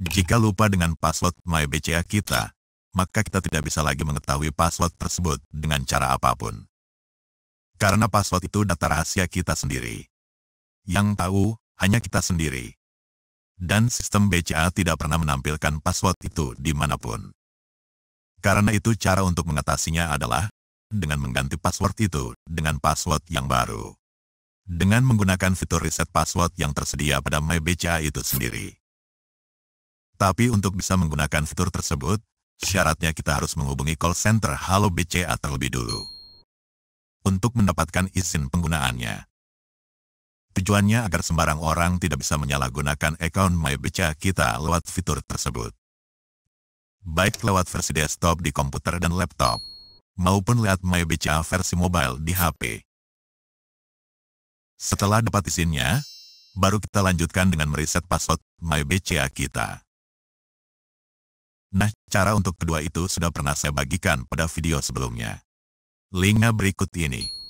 Jika lupa dengan password MyBCA kita, maka kita tidak bisa lagi mengetahui password tersebut dengan cara apapun. Karena password itu data rahasia kita sendiri. Yang tahu, hanya kita sendiri. Dan sistem BCA tidak pernah menampilkan password itu dimanapun. Karena itu cara untuk mengatasinya adalah dengan mengganti password itu dengan password yang baru. Dengan menggunakan fitur reset password yang tersedia pada MyBCA itu sendiri. Tapi untuk bisa menggunakan fitur tersebut, syaratnya kita harus menghubungi call center Halo BCA terlebih dulu. Untuk mendapatkan izin penggunaannya. Tujuannya agar sembarang orang tidak bisa menyalahgunakan account MyBCA kita lewat fitur tersebut. Baik lewat versi desktop di komputer dan laptop, maupun lewat MyBCA versi mobile di HP. Setelah dapat izinnya, baru kita lanjutkan dengan meriset password MyBCA kita. Nah, cara untuk kedua itu sudah pernah saya bagikan pada video sebelumnya. Linknya berikut ini.